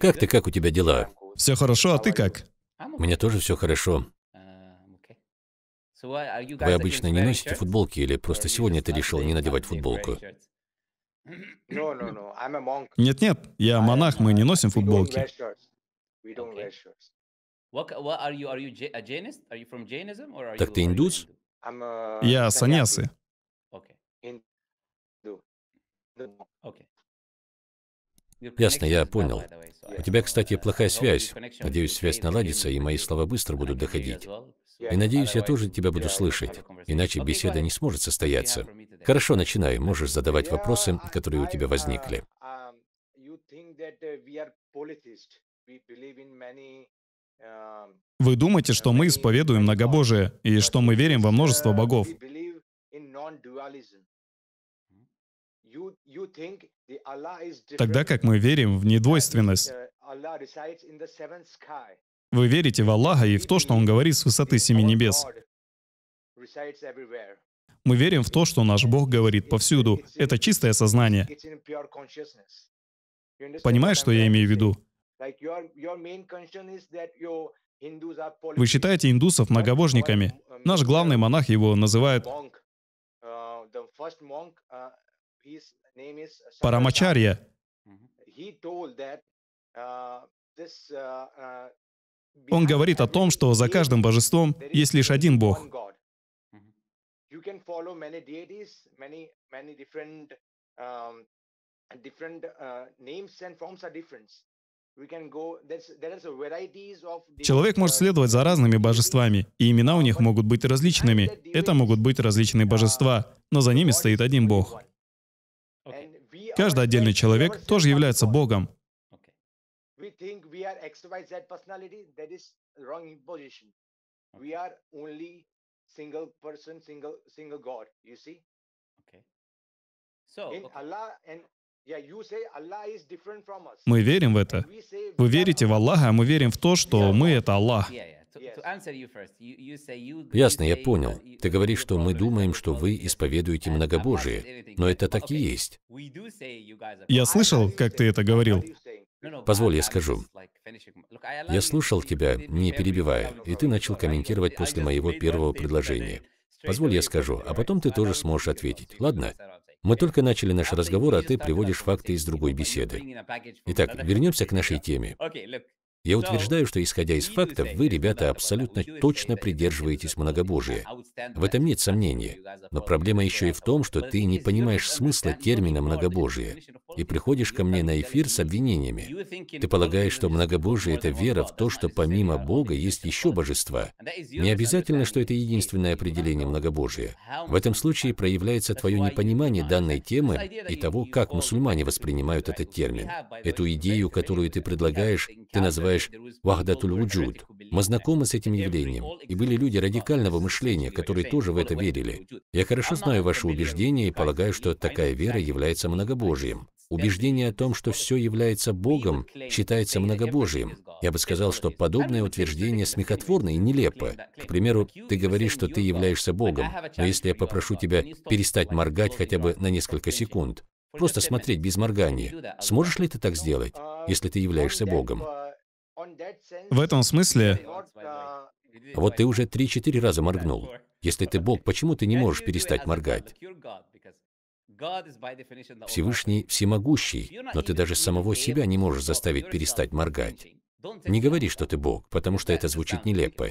Как ты, как у тебя дела? Все хорошо, а ты как? Мне тоже все хорошо. Вы обычно не носите футболки или просто сегодня ты решил не надевать футболку? Нет-нет, я монах, мы не носим футболки. Так ты индус? Я саньясы. Ясно, я понял. У тебя, кстати, плохая связь. Надеюсь, связь наладится, и мои слова быстро будут доходить. И надеюсь, я тоже тебя буду слышать, иначе беседа не сможет состояться. Хорошо, начинай. Можешь задавать вопросы, которые у тебя возникли. Вы думаете, что мы исповедуем многобожие и что мы верим во множество богов? Тогда как мы верим в недвойственность. Uh, Вы верите в Аллаха и в то, что Он говорит с высоты семи небес. Мы верим в то, что наш Бог говорит повсюду. Это чистое сознание. Понимаешь, что я имею в виду? Вы считаете индусов многобожниками. Uh, наш главный монах его называет uh, Парамачарья, mm-hmm. uh, uh, uh, он говорит о том, что за каждым божеством есть лишь один Бог. Человек может следовать за разными божествами, и имена у них могут быть различными. Это могут быть различные божества, но за ними стоит один Бог. Каждый отдельный человек тоже является Богом. Мы верим в это. Вы верите в Аллаха, а мы верим в то, что мы — это Аллах. Ясно, я понял. Ты говоришь, что мы думаем, что вы исповедуете многобожие, но это так и есть. Я слышал, как ты это говорил. Позволь, я скажу. Я слушал тебя, не перебивая, и ты начал комментировать после моего первого предложения. Позволь, я скажу, а потом ты тоже сможешь ответить. Ладно? Мы только начали наш разговор, а ты приводишь факты из другой беседы. Итак, вернемся к нашей теме. Я утверждаю, что, исходя из фактов, вы, ребята, абсолютно точно придерживаетесь многобожия. В этом нет сомнения. Но проблема еще и в том, что ты не понимаешь смысла термина «многобожие» и приходишь ко мне на эфир с обвинениями. Ты полагаешь, что многобожие – это вера в то, что помимо Бога есть еще божества. Не обязательно, что это единственное определение многобожия. В этом случае проявляется твое непонимание данной темы и того, как мусульмане воспринимают этот термин. Эту идею, которую ты предлагаешь, ты называешь «вахдатуль-вуджуд». Мы знакомы с этим явлением, и были люди радикального мышления, которые тоже в это верили. Я хорошо знаю ваши убеждения и полагаю, что такая вера является многобожием. Убеждение о том, что все является Богом, считается многобожием. Я бы сказал, что подобное утверждение смехотворно и нелепо. К примеру, ты говоришь, что ты являешься Богом, но если я попрошу тебя перестать моргать хотя бы на несколько секунд, просто смотреть без моргания, сможешь ли ты так сделать, если ты являешься Богом? В этом смысле... Вот ты уже три-четыре раза моргнул. Если ты Бог, почему ты не можешь перестать моргать? Всевышний всемогущий, но ты даже самого себя не можешь заставить перестать моргать. Не говори, что ты Бог, потому что это звучит нелепо.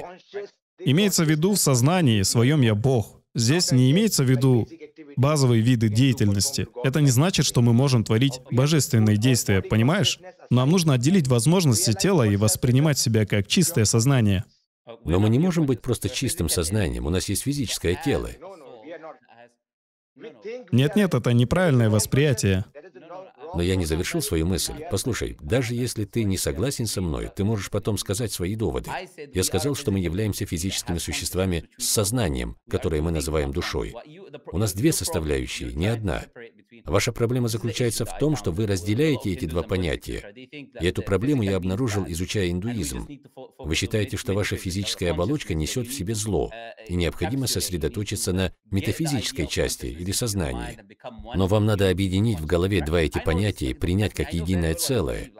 Имеется в виду в сознании своем «я Бог». Здесь не имеется в виду базовые виды деятельности. Это не значит, что мы можем творить божественные действия, понимаешь? Нам нужно отделить возможности тела и воспринимать себя как чистое сознание. Uh, но мы не можем быть просто чистым сознанием, у нас есть физическое тело. Нет-нет, это неправильное восприятие. Но я не завершил свою мысль. Послушай, даже если ты не согласен со мной, ты можешь потом сказать свои доводы. Я сказал, что мы являемся физическими существами с сознанием, которое мы называем душой. У нас две составляющие, не одна. Ваша проблема заключается в том, что вы разделяете эти два понятия. И эту проблему я обнаружил, изучая индуизм. Вы считаете, что ваша физическая оболочка несет в себе зло, и необходимо сосредоточиться на метафизической части или сознании. Но вам надо объединить в голове два эти понятия и принять как единое целое.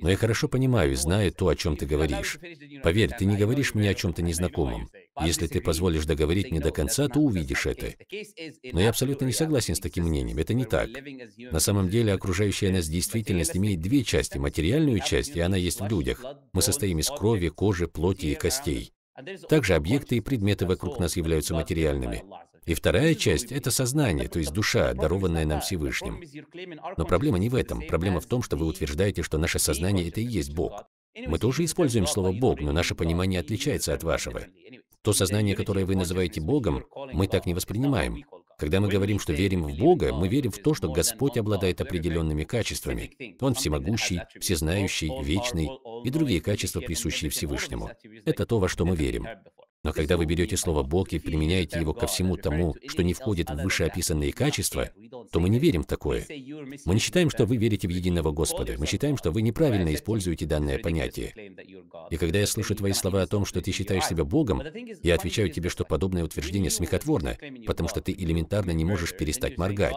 Но я хорошо понимаю и знаю то, о чем ты говоришь. Поверь, ты не говоришь мне о чем-то незнакомом. Если ты позволишь договорить мне до конца, то увидишь это. Но я абсолютно не согласен с таким мнением. Это не так. На самом деле окружающая нас действительность имеет две части. Материальную часть, и она есть в людях. Мы состоим из крови, кожи, плоти и костей. Также объекты и предметы вокруг нас являются материальными. И вторая часть — это сознание, то есть душа, дарованная нам Всевышним. Но проблема не в этом. Проблема в том, что вы утверждаете, что наше сознание — это и есть Бог. Мы тоже используем слово «Бог», но наше понимание отличается от вашего. То сознание, которое вы называете Богом, мы так не воспринимаем. Когда мы говорим, что верим в Бога, мы верим в то, что Господь обладает определенными качествами. Он всемогущий, всезнающий, вечный и другие качества, присущие Всевышнему. Это то, во что мы верим. Но когда вы берете слово «Бог» и применяете его ко всему тому, что не входит в вышеописанные качества, то мы не верим в такое. Мы не считаем, что вы верите в единого Господа. Мы считаем, что вы неправильно используете данное понятие. И когда я слышу твои слова о том, что ты считаешь себя Богом, я отвечаю тебе, что подобное утверждение смехотворно, потому что ты элементарно не можешь перестать моргать.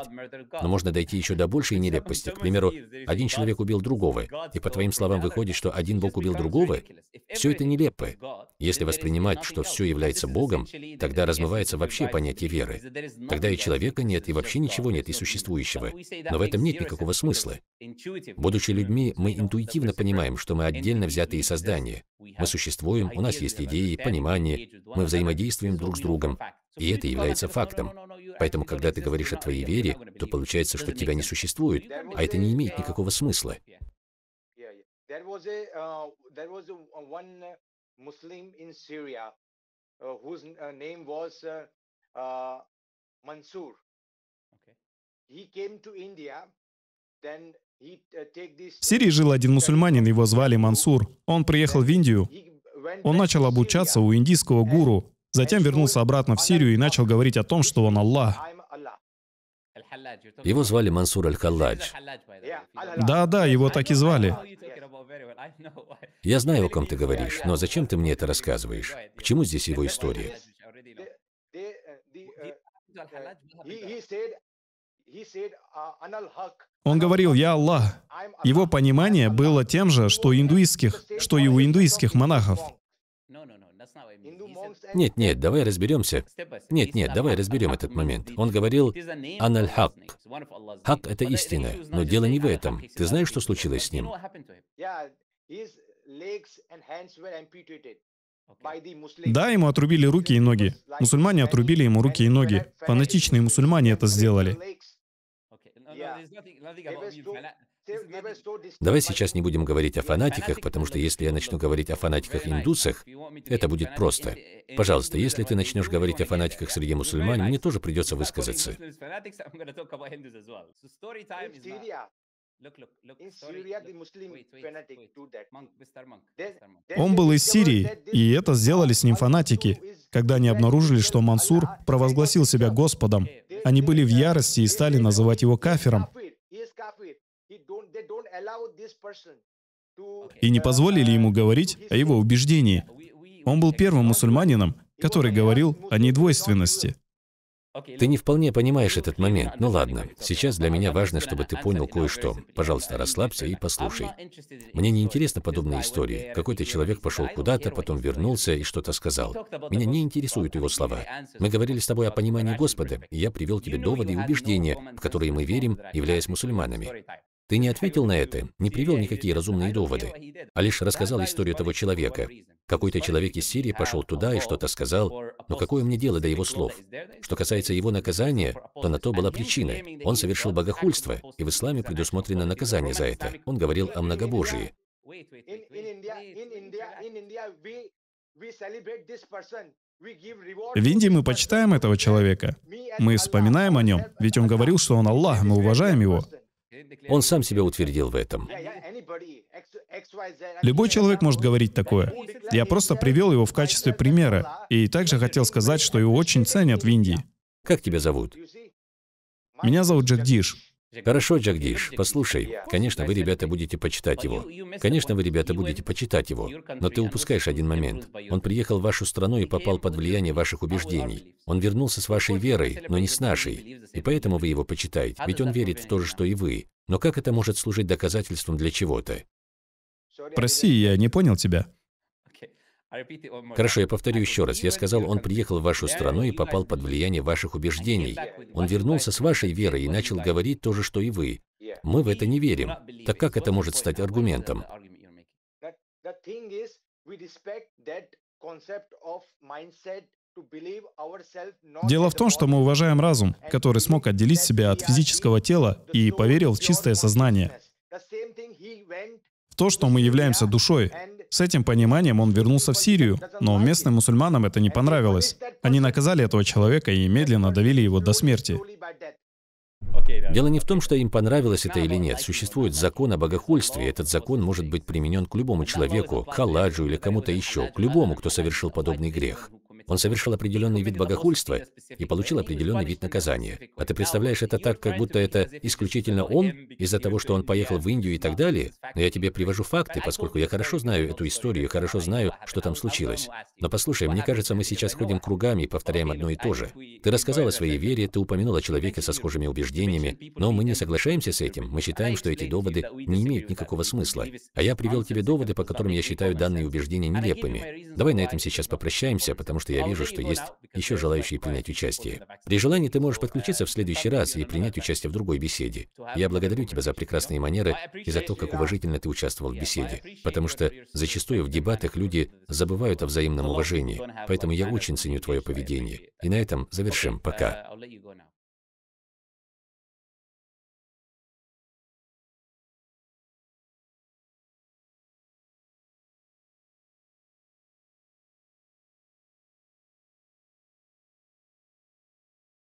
Но можно дойти еще до большей нелепости. К примеру, один человек убил другого, и по твоим словам выходит, что один Бог убил другого? Все это нелепо. Если воспринимать, что все является Богом, тогда размывается вообще понятие веры. Тогда и человека нет, и вообще ничего нет, и существующего. Но в этом нет никакого смысла. Будучи людьми, мы интуитивно понимаем, что мы отдельно взятые создания. Мы существуем, у нас есть идеи, понимание, мы взаимодействуем друг с другом. И это является фактом. Поэтому, когда ты говоришь о твоей вере, то получается, что тебя не существует, а это не имеет никакого смысла. Uh, uh, Muslim in uh, uh, name was uh, uh, Mansur. В uh, Сирии жил один мусульманин, его звали Мансур. Он приехал в Индию. Он начал обучаться у индийского гуру, затем вернулся обратно в Сирию и начал говорить о том, что он Аллах. Его звали Мансур Аль-Халладж. Да, да, его так и звали. Я знаю, о ком ты говоришь, но зачем ты мне это рассказываешь? К чему здесь его история? Uh, uh, Uh, Он говорил, «Я Аллах». Его понимание было тем же, что, у индуистских, что и у индуистских монахов. Нет, нет, давай разберемся. Нет, нет, давай разберем этот момент. Он говорил «Аналь-Хак». Хак — это истина, но дело не в этом. Ты знаешь, что случилось с ним? Да, ему отрубили руки и ноги. Мусульмане отрубили ему руки и ноги. Фанатичные мусульмане это сделали. Давай сейчас не будем говорить о фанатиках, потому что если я начну говорить о фанатиках-индусах, это будет просто. Пожалуйста, если ты начнешь говорить о фанатиках среди мусульман, мне тоже придется высказаться. Он был из Сирии, и это сделали с ним фанатики, когда они обнаружили, что Мансур провозгласил себя Господом. Они были в ярости и стали называть его кафиром. И не позволили ему uh, говорить о его убеждении. Он был первым мусульманином, который говорил о недвойственности. Ты не вполне понимаешь этот момент. Ну ладно, сейчас для меня важно, чтобы ты понял кое-что. Пожалуйста, расслабься и послушай. Мне не интересны подобные истории. Какой-то человек пошел куда-то, потом вернулся и что-то сказал. Меня не интересуют его слова. Мы говорили с тобой о понимании Господа, и я привел тебе доводы и убеждения, в которые мы верим, являясь мусульманами. Ты не ответил на это, не привел никакие разумные доводы, а лишь рассказал историю того человека. Какой-то человек из Сирии пошел туда и что-то сказал, но какое мне дело до его слов? Что касается его наказания, то на то была причина. Он совершил богохульство, и в исламе предусмотрено наказание за это. Он говорил о многобожии. В Индии мы почитаем этого человека. Мы вспоминаем о нем, ведь он говорил, что он Аллах, мы уважаем его. Он сам себя утвердил в этом. Любой человек может говорить такое. Я просто привел его в качестве примера. И также хотел сказать, что его очень ценят в Индии. Как тебя зовут? Меня зовут Джагдиш. Хорошо, Джагдиш, послушай. Конечно, вы, ребята, будете почитать его. Конечно, вы, ребята, будете почитать его. Но ты упускаешь один момент. Он приехал в вашу страну и попал под влияние ваших убеждений. Он вернулся с вашей верой, но не с нашей. И поэтому вы его почитаете, ведь он верит в то же, что и вы. Но как это может служить доказательством для чего-то? Прости, я не понял тебя. Хорошо, я повторю еще раз. Я сказал, он приехал в вашу страну и попал под влияние ваших убеждений. Он вернулся с вашей верой и начал говорить то же, что и вы. Мы в это не верим. Так как это может стать аргументом? Дело в том, что мы уважаем разум, который смог отделить себя от физического тела и поверил в чистое сознание, в то, что мы являемся душой, с этим пониманием он вернулся в Сирию, но местным мусульманам это не понравилось. Они наказали этого человека и медленно довели его до смерти. Дело не в том, что им понравилось это или нет. Существует закон о богохульстве, и этот закон может быть применен к любому человеку, к халаджу или кому-то еще, к любому, кто совершил подобный грех. Он совершил определенный вид богохульства и получил определенный вид наказания. А ты представляешь это так, как будто это исключительно он, из-за того, что он поехал в Индию и так далее? Но я тебе привожу факты, поскольку я хорошо знаю эту историю, хорошо знаю, что там случилось. Но послушай, мне кажется, мы сейчас ходим кругами и повторяем одно и то же. Ты рассказал о своей вере, ты упомянул о человеке со схожими убеждениями, но мы не соглашаемся с этим, мы считаем, что эти доводы не имеют никакого смысла. А я привел тебе доводы, по которым я считаю данные убеждения нелепыми. Давай на этом сейчас попрощаемся, потому что я я а вижу, что есть еще желающие принять участие. При желании ты можешь ну, подключиться в э, следующий раз и принять участие в другой беседе. Я благодарю тебя за прекрасные манеры ну, а и за то, как уважительно ты участвовал в беседе, потому что зачастую в дебатах люди забывают о взаимном уважении, поэтому я очень ценю твое поведение. И на этом завершим. Пока. Uh,